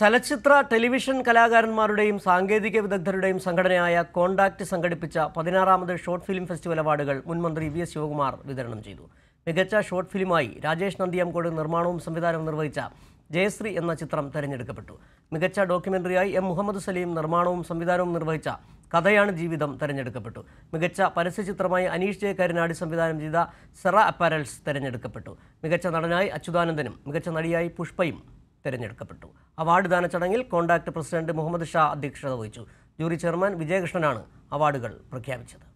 ചലച്ചിത്ര ടെലിവിഷൻ കലാകാരന്മാരുടെയും സാങ്കേതിക വിദഗ്ധരുടെയും സംഘടനയായ കോണ്ടാക്ട് സംഘടിപ്പിച്ച പതിനാറാമത് ഷോർട്ട് ഫിലിം ഫെസ്റ്റിവൽ അവാർഡുകൾ മുൻമന്ത്രി വി എസ് ശിവകുമാർ വിതരണം ചെയ്തു മികച്ച ഷോർട്ട് ഫിലിമായി രാജേഷ് നന്ദിയാംകോട് നിർമ്മാണവും സംവിധാനവും നിർവഹിച്ച ജയശ്രീ എന്ന ചിത്രം തെരഞ്ഞെടുക്കപ്പെട്ടു മികച്ച ഡോക്യുമെന്ററിയായി എം മുഹമ്മദ് സലീം നിർമ്മാണവും സംവിധാനവും നിർവഹിച്ച കഥയാണ് ജീവിതം തെരഞ്ഞെടുക്കപ്പെട്ടു മികച്ച പരസ്യചിത്രമായി അനീഷ് ജെ കരുനാട് സംവിധാനം ചെയ്ത സെറ അപ്പാരൽസ് തെരഞ്ഞെടുക്കപ്പെട്ടു മികച്ച നടനായി അച്യുതാനന്ദനും മികച്ച നടിയായി പുഷ്പയും തെരഞ്ഞെടുക്കപ്പെട്ടു അവാർഡ് ദാന ചടങ്ങിൽ കോൺടാക്ട് പ്രസിഡന്റ് മുഹമ്മദ് ഷാ അധ്യക്ഷത വഹിച്ചു ജൂറി ചെയർമാൻ വിജയകൃഷ്ണനാണ് അവാർഡുകൾ പ്രഖ്യാപിച്ചത്